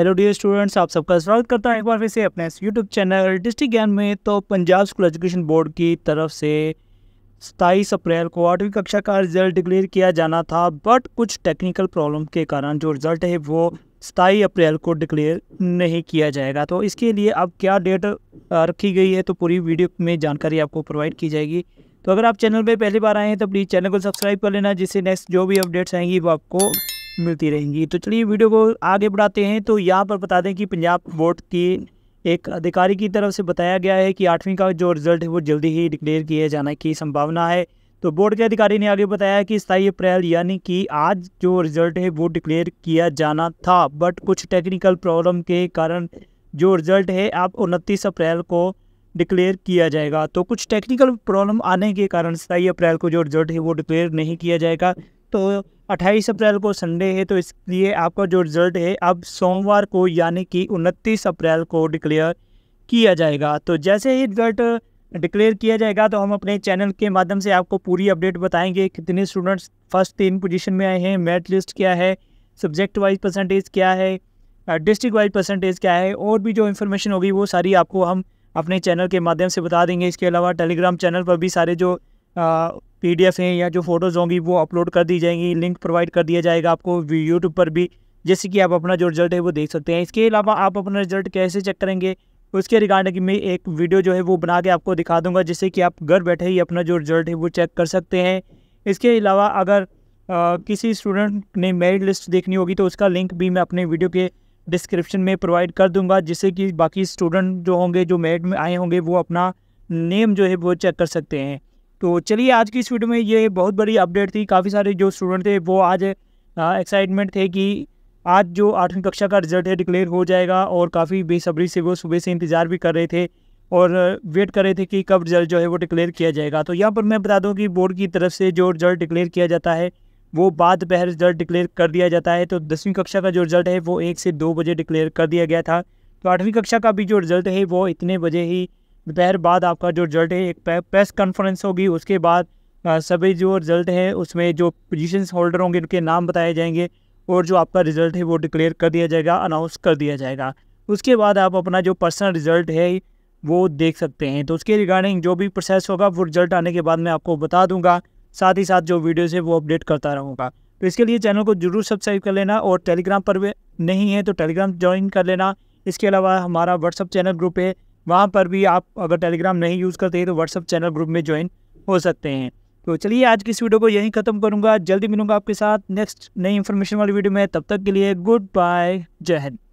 hello dear students आप सबका स्वागत करता हूँ एक बार फिर से अपने यूट्यूब चैनल डिस्ट्रिक्ट ज्ञान में तो पंजाब स्कूल एजुकेशन बोर्ड की तरफ से सताईस अप्रैल को आठवीं कक्षा का रिजल्ट डिक्लेयर किया जाना था बट कुछ टेक्निकल प्रॉब्लम के कारण जो रिज़ल्ट है वो सताईस अप्रैल को डिक्लेयर नहीं किया जाएगा तो इसके लिए अब क्या डेट रखी गई है तो पूरी वीडियो में जानकारी आपको प्रोवाइड की जाएगी तो अगर आप चैनल पर पहली बार आए हैं तो प्लीज़ चैनल को सब्सक्राइब कर लेना जिससे नेक्स्ट जो भी अपडेट्स आएंगी वो आपको मिलती रहेंगी तो चलिए वीडियो को आगे बढ़ाते हैं तो यहाँ पर बता दें कि पंजाब बोर्ड की एक अधिकारी की तरफ से बताया गया है कि आठवीं का जो रिजल्ट है वो जल्दी ही डिक्लेयर किए जाने की संभावना है तो बोर्ड के अधिकारी ने आगे बताया कि सताई अप्रैल यानी कि आज जो रिजल्ट है वो डिक्लेयर किया जाना था बट कुछ टेक्निकल प्रॉब्लम के कारण जो रिजल्ट है आप उनतीस अप्रैल को डिक्लेयर किया जाएगा तो कुछ टेक्निकल प्रॉब्लम आने के कारण सताई अप्रैल को जो रिजल्ट है वो डिक्लेयर नहीं किया जाएगा तो अट्ठाईस अप्रैल को संडे है तो इसलिए आपका जो रिज़ल्ट है अब सोमवार को यानी कि उनतीस अप्रैल को डिक्लेयर किया जाएगा तो जैसे ही रिज़ल्ट डिक्लेयर किया जाएगा तो हम अपने चैनल के माध्यम से आपको पूरी अपडेट बताएंगे कितने स्टूडेंट्स फर्स्ट तीन पोजीशन में आए हैं मेरिट लिस्ट क्या है सब्जेक्ट वाइज परसेंटेज क्या है डिस्ट्रिक्ट वाइज परसेंटेज क्या है और भी जो इन्फॉर्मेशन होगी वो सारी आपको हम अपने चैनल के माध्यम से बता देंगे इसके अलावा टेलीग्राम चैनल पर भी सारे जो पीडीएफ हैं या जो फ़ोटोज़ होंगी वो अपलोड कर दी जाएंगी लिंक प्रोवाइड कर दिया जाएगा आपको यूट्यूब पर भी जैसे कि आप अपना जो रिजल्ट है वो देख सकते हैं इसके अलावा आप अपना रिजल्ट कैसे चेक करेंगे उसके रिगार्डिंग में एक वीडियो जो है वो बना के आपको दिखा दूंगा जिससे कि आप घर बैठे ही अपना जो रिजल्ट है वो चेक कर सकते हैं इसके अलावा अगर आ, किसी स्टूडेंट ने मेरिट लिस्ट देखनी होगी तो उसका लिंक भी मैं अपने वीडियो के डिस्क्रिप्शन में प्रोवाइड कर दूंगा जिससे कि बाकी स्टूडेंट जो होंगे जो मेरिट में आए होंगे वो अपना नेम जो है वो चेक कर सकते हैं तो चलिए आज की इस वीडियो में ये बहुत बड़ी अपडेट थी काफ़ी सारे जो स्टूडेंट थे वो आज एक्साइटमेंट थे कि आज जो आठवीं कक्षा का रिजल्ट है डिक्लेयर हो जाएगा और काफ़ी बेसब्री से वो सुबह से इंतज़ार भी कर रहे थे और वेट कर रहे थे कि कब रिजल्ट जो है वो डिक्लेयर किया जाएगा तो यहाँ पर मैं बता दूँ कि बोर्ड की तरफ से जो रिजल्ट डिक्लेयर किया जाता है वो बाद दोपहर रिजल्ट डिक्लेयर कर दिया जाता है तो दसवीं कक्षा का जो रिजल्ट है वो एक से दो बजे डिक्लेयर कर दिया गया था तो आठवीं कक्षा का भी जो रिजल्ट है वो इतने बजे ही दोपहर बाद आपका जो रिजल्ट है एक प्रेस कॉन्फ्रेंस होगी उसके बाद सभी जो रिजल्ट है उसमें जो पोजीशन होल्डर होंगे उनके नाम बताए जाएंगे और जो आपका रिजल्ट है वो डिक्लेयर कर दिया जाएगा अनाउंस कर दिया जाएगा उसके बाद आप अपना जो पर्सनल रिजल्ट है वो देख सकते हैं तो उसके रिगार्डिंग जो भी प्रोसेस होगा वो रिजल्ट आने के बाद मैं आपको बता दूंगा साथ ही साथ जो वीडियोज़ है वो अपडेट करता रहूँगा तो इसके लिए चैनल को जरूर सब्सक्राइब कर लेना और टेलीग्राम पर नहीं है तो टेलीग्राम ज्वाइन कर लेना इसके अलावा हमारा व्हाट्सअप चैनल ग्रुप है वहाँ पर भी आप अगर टेलीग्राम नहीं यूज़ करते हैं तो व्हाट्सअप चैनल ग्रुप में ज्वाइन हो सकते हैं तो चलिए आज की इस वीडियो को यहीं ख़त्म करूँगा जल्दी मिलूँगा आपके साथ नेक्स्ट नई इन्फॉर्मेशन वाली वीडियो में तब तक के लिए गुड बाय जय हिंद